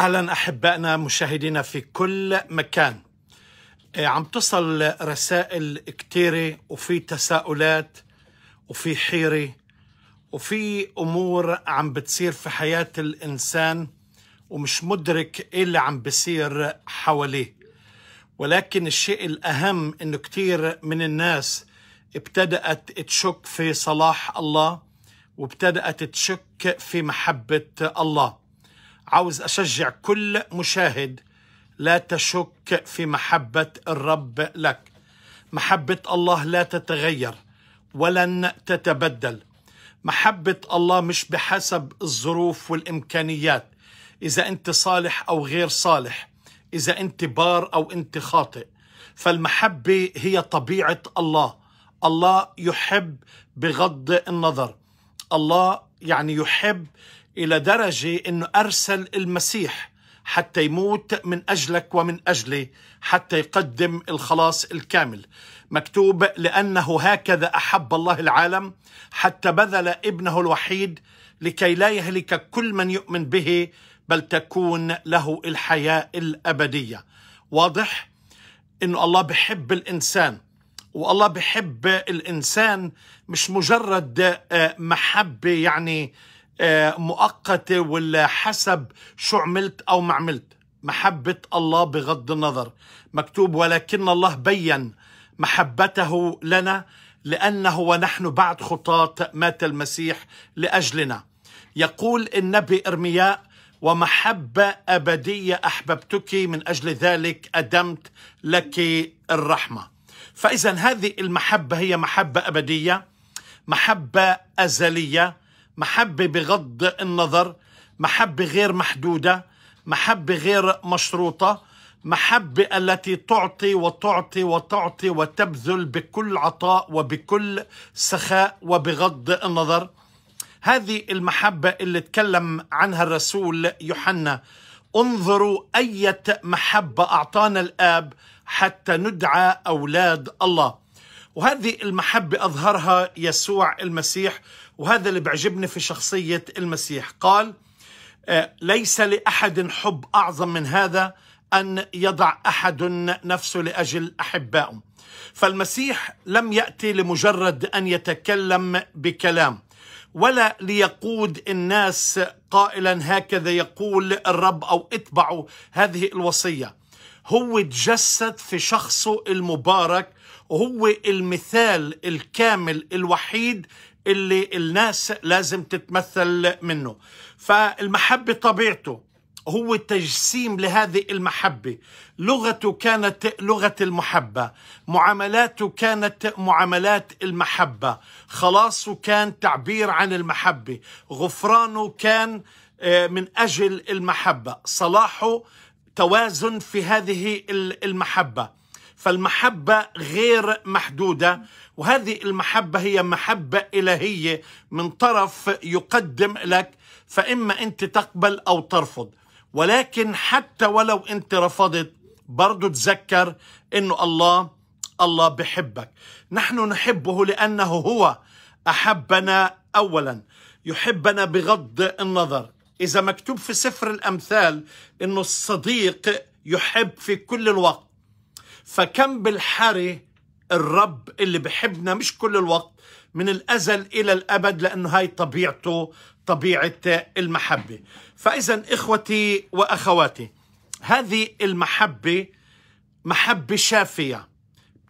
اهلا احبائنا مشاهدينا في كل مكان إيه، عم تصل رسائل كتيرة وفي تساؤلات وفي حيرة وفي أمور عم بتصير في حياة الإنسان ومش مدرك إيه اللي عم بصير حواليه ولكن الشيء الأهم إنه كتير من الناس ابتدأت تشك في صلاح الله وابتدأت تشك في محبة الله عاوز أشجع كل مشاهد لا تشك في محبة الرب لك محبة الله لا تتغير ولن تتبدل محبة الله مش بحسب الظروف والإمكانيات إذا أنت صالح أو غير صالح إذا أنت بار أو أنت خاطئ فالمحبة هي طبيعة الله الله يحب بغض النظر الله يعني يحب إلى درجة أنه أرسل المسيح حتى يموت من أجلك ومن أجلي حتى يقدم الخلاص الكامل مكتوب لأنه هكذا أحب الله العالم حتى بذل ابنه الوحيد لكي لا يهلك كل من يؤمن به بل تكون له الحياة الأبدية واضح أنه الله بحب الإنسان والله بحب الإنسان مش مجرد آه، محبة يعني آه، مؤقتة ولا حسب شو عملت أو ما عملت محبة الله بغض النظر مكتوب ولكن الله بين محبته لنا لأنه ونحن بعد خطاة مات المسيح لأجلنا يقول النبي إرمياء ومحبة أبدية أحببتك من أجل ذلك أدمت لك الرحمة فإذا هذه المحبة هي محبة أبدية محبة أزلية محبة بغض النظر محبة غير محدودة محبة غير مشروطة محبة التي تعطي وتعطي وتعطي وتبذل بكل عطاء وبكل سخاء وبغض النظر هذه المحبة اللي تكلم عنها الرسول يوحنا انظروا أية محبة أعطانا الآب حتى ندعى أولاد الله وهذه المحبة أظهرها يسوع المسيح وهذا اللي بيعجبني في شخصية المسيح قال آه، ليس لأحد حب أعظم من هذا أن يضع أحد نفسه لأجل أحبائه فالمسيح لم يأتي لمجرد أن يتكلم بكلام ولا ليقود الناس قائلا هكذا يقول الرب أو اتبعوا هذه الوصية هو تجسد في شخصه المبارك وهو المثال الكامل الوحيد اللي الناس لازم تتمثل منه فالمحبة طبيعته هو تجسيم لهذه المحبة لغته كانت لغة المحبة معاملاته كانت معاملات المحبة خلاصه كان تعبير عن المحبة غفرانه كان آه، من أجل المحبة صلاحه توازن في هذه المحبة فالمحبة غير محدودة وهذه المحبة هي محبة إلهية من طرف يقدم لك فإما أنت تقبل أو ترفض ولكن حتى ولو أنت رفضت برضو تذكر أنه الله الله بحبك نحن نحبه لأنه هو أحبنا أولا يحبنا بغض النظر إذا مكتوب في سفر الأمثال أنه الصديق يحب في كل الوقت فكم بالحري الرب اللي بحبنا مش كل الوقت من الأزل إلى الأبد لأنه هاي طبيعته طبيعة المحبة فإذا إخوتي وأخواتي هذه المحبة محبة شافية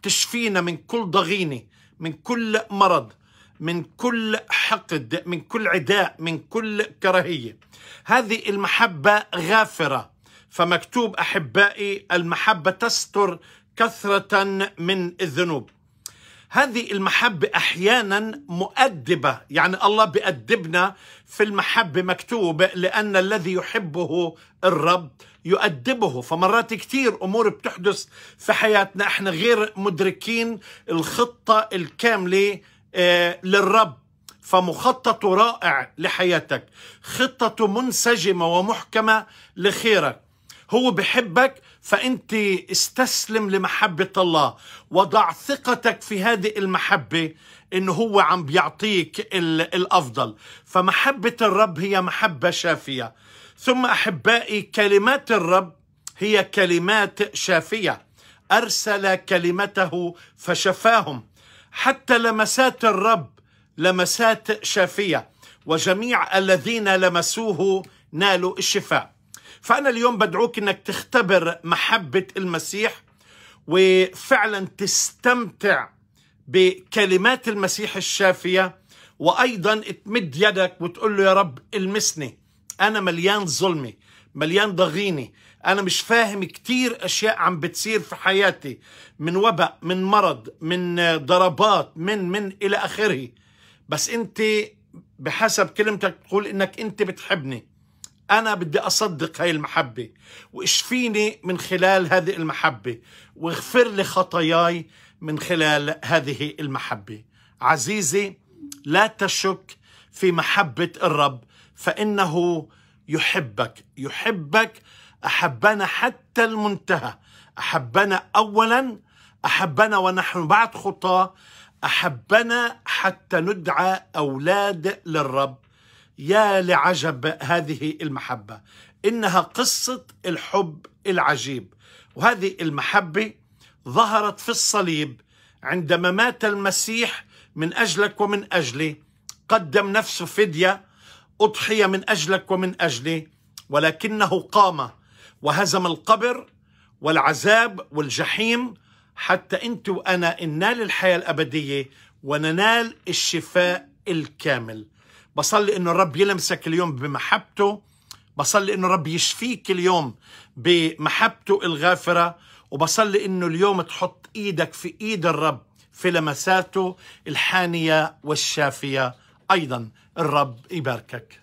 تشفينا من كل ضغينة من كل مرض من كل حقد من كل عداء من كل كراهية هذه المحبة غافرة فمكتوب أحبائي المحبة تستر كثرة من الذنوب هذه المحبة أحيانا مؤدبة يعني الله بيأدبنا في المحبة مكتوب لأن الذي يحبه الرب يؤدبه فمرات كتير أمور بتحدث في حياتنا احنا غير مدركين الخطة الكاملة آه، للرب فمخططه رائع لحياتك خطته منسجمة ومحكمة لخيرك هو بحبك فأنت استسلم لمحبة الله وضع ثقتك في هذه المحبة إنه هو عم بيعطيك الأفضل فمحبة الرب هي محبة شافية ثم أحبائي كلمات الرب هي كلمات شافية أرسل كلمته فشفاهم حتى لمسات الرب لمسات شافية وجميع الذين لمسوه نالوا الشفاء فأنا اليوم بدعوك أنك تختبر محبة المسيح وفعلا تستمتع بكلمات المسيح الشافية وأيضا تمد يدك وتقول له يا رب المسني أنا مليان ظلمي مليان ضغينه أنا مش فاهم كتير أشياء عم بتصير في حياتي من وباء من مرض من ضربات من من إلى آخره بس أنت بحسب كلمتك تقول إنك أنت بتحبني أنا بدي أصدق هاي المحبة واشفيني من خلال هذه المحبة واغفر لي خطاياي من خلال هذه المحبة عزيزي لا تشك في محبة الرب فإنه يحبك يحبك أحبنا حتى المنتهى أحبنا أولا أحبنا ونحن بعد خطاه أحبنا حتى ندعى أولاد للرب يا لعجب هذه المحبة إنها قصة الحب العجيب وهذه المحبة ظهرت في الصليب عندما مات المسيح من أجلك ومن أجلي قدم نفسه فدية أضحية من أجلك ومن أجلي ولكنه قام وهزم القبر والعذاب والجحيم حتى أنت وأنا ننال الحياة الأبدية وننال الشفاء الكامل بصلي انه الرب يلمسك اليوم بمحبته بصلي انه الرب يشفيك اليوم بمحبته الغافره وبصلي انه اليوم تحط ايدك في ايد الرب في لمساته الحانيه والشافيه ايضا الرب يباركك